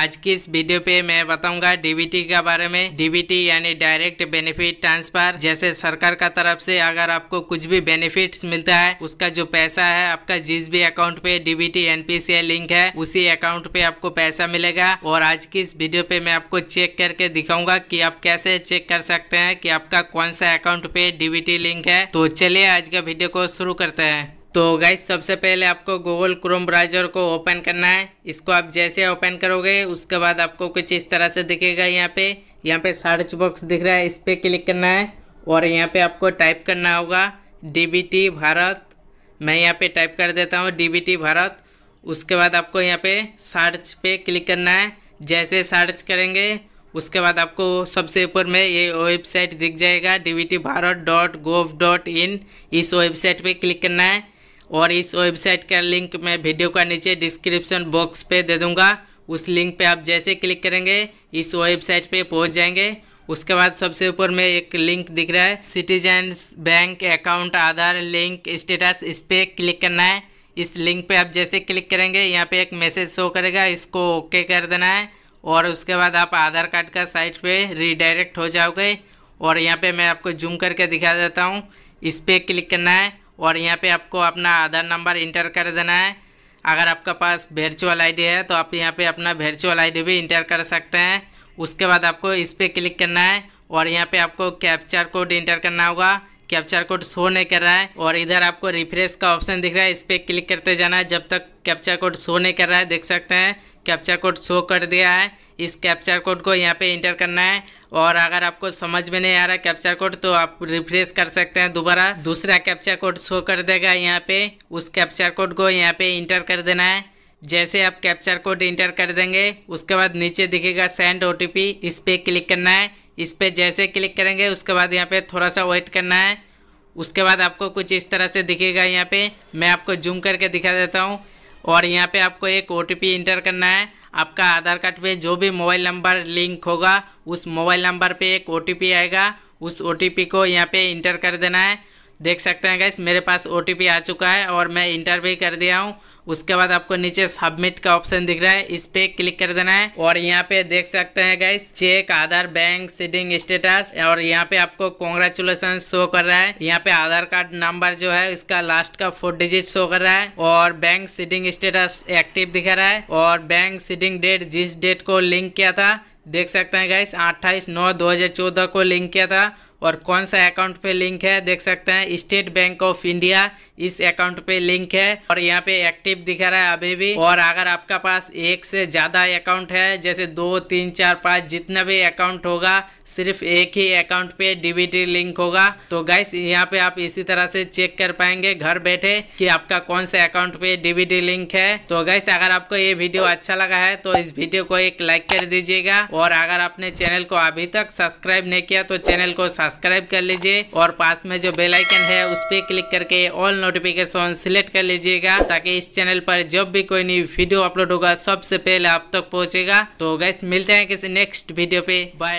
आज की इस वीडियो पे मैं बताऊंगा डीबीटी के बारे में डीबीटी यानी डायरेक्ट बेनिफिट ट्रांसफर जैसे सरकार का तरफ से अगर आपको कुछ भी बेनिफिट्स मिलता है उसका जो पैसा है आपका जिस भी अकाउंट पे डीबीटी एनपीसीआई लिंक है उसी अकाउंट पे आपको पैसा मिलेगा और आज की इस वीडियो पे मैं आपको चेक करके दिखाऊंगा की आप कैसे चेक कर सकते हैं की आपका कौन सा अकाउंट पे डीबीटी लिंक है तो चलिए आज का वीडियो को शुरू करते हैं तो गाइज सबसे पहले आपको गूगल क्रोम ब्राउजर को ओपन करना है इसको आप जैसे ओपन करोगे उसके बाद आपको कुछ इस तरह से दिखेगा यहाँ पे यहाँ पे सर्च बॉक्स दिख रहा है इस पर क्लिक करना है और यहाँ पे आपको टाइप करना होगा डी भारत मैं यहाँ पे टाइप कर देता हूँ डी भारत उसके बाद आपको यहाँ पे सर्च पे क्लिक करना है जैसे सर्च करेंगे उसके बाद आपको सबसे ऊपर में ये वेबसाइट दिख जाएगा D Bharat dot gov dot in इस वेबसाइट पर क्लिक करना है और इस वेबसाइट का लिंक मैं वीडियो का नीचे डिस्क्रिप्शन बॉक्स पे दे दूँगा उस लिंक पे आप जैसे क्लिक करेंगे इस वेबसाइट पे पहुंच जाएंगे उसके बाद सबसे ऊपर में एक लिंक दिख रहा है citizen bank account Aadhaar link status इस पर क्लिक करना है इस लिंक पे आप जैसे क्लिक करेंगे यहाँ पे एक मैसेज शो करेगा इसको ओके कर देना है और उसके बाद आप आधार कार्ड का साइट पे रिडायरेक्ट हो जाओगे और यहाँ पे मैं आपको जूम करके दिखा देता हूँ इस पर क्लिक करना है और यहाँ पे आपको अपना आधार नंबर इंटर कर देना है अगर आपके पास वर्चुअल आईडी है तो आप यहाँ पे अपना वर्चुअल आईडी भी इंटर कर सकते हैं उसके बाद आपको इस पर क्लिक करना है और यहाँ पे आपको कैप्चर कोड इंटर करना होगा कैप्चर कोड शो नहीं कर रहा है और इधर आपको रिफ्रेश का ऑप्शन दिख रहा है इस पर क्लिक करते जाना है जब तक कैप्चर कोड शो नहीं कर रहा है देख सकते हैं कैप्चर कोड शो कर दिया है इस कैप्चर कोड को यहाँ पे इंटर करना है और अगर आपको समझ में नहीं आ रहा कैप्चर कोड तो आप रिफ्रेश कर सकते हैं दोबारा दूसरा कैप्चर कोड शो कर देगा यहाँ पे उस कैप्चर कोड को यहाँ पे इंटर कर देना है जैसे आप कैप्चर कोड इंटर कर देंगे उसके बाद नीचे दिखेगा सेंड ओ इस पर क्लिक करना है इस पर जैसे क्लिक करेंगे उसके बाद यहाँ पे थोड़ा सा वेट करना है उसके बाद आपको कुछ इस तरह से दिखेगा यहाँ पे मैं आपको जूम करके दिखा देता हूँ और यहाँ पे आपको एक ओ इंटर करना है आपका आधार कार्ड पे जो भी मोबाइल नंबर लिंक होगा उस मोबाइल नंबर पे एक ओ आएगा उस ओ को यहाँ पे इंटर कर देना है देख सकते हैं गैस मेरे पास ओ आ चुका है और मैं इंटर भी कर दिया हूँ उसके बाद आपको नीचे सबमिट का ऑप्शन दिख रहा है इस पे क्लिक कर देना है और यहाँ पे देख सकते हैं guys check Aadhaar bank seeding status और यहाँ पे आपको कॉन्ग्रेचुलेसन शो कर रहा है यहाँ पे आधार कार्ड नंबर जो है इसका लास्ट का फोर डिजिट शो कर रहा है और बैंक सीडिंग स्टेटस एक्टिव दिखा रहा है और बैंक सीडिंग डेट जिस डेट को लिंक किया था देख सकते हैं गाइस अट्ठाईस नौ दो को लिंक किया था और कौन सा अकाउंट पे लिंक है देख सकते हैं स्टेट बैंक ऑफ इंडिया इस अकाउंट पे लिंक है और यहाँ पे एक्टिव दिखा रहा है अभी भी और अगर आपका पास एक से ज़्यादा अकाउंट है जैसे दो तीन चार पाँच जितना भी अकाउंट होगा सिर्फ एक ही अकाउंट पे डीबीटी लिंक होगा तो गाइस यहाँ पे आप इसी तरह से चेक कर पाएंगे घर बैठे कि आपका कौन सा अकाउंट पे डीबीटी लिंक है तो गाइस अगर आपको ये वीडियो अच्छा लगा है तो इस वीडियो को एक लाइक कर दीजिएगा और अगर आपने चैनल को अभी तक सब्सक्राइब नहीं किया तो चैनल को सब्सक्राइब कर लीजिए और पास में जो बेलाइकन है उस पर क्लिक करके ऑल नोटिफिकेशन सिलेक्ट कर लीजिएगा ताकि इस चैनल पर जब भी कोई न्यू वीडियो अपलोड होगा सबसे पहले आप तक पहुंचेगा तो गैस मिलते हैं किसी नेक्स्ट वीडियो पे बाय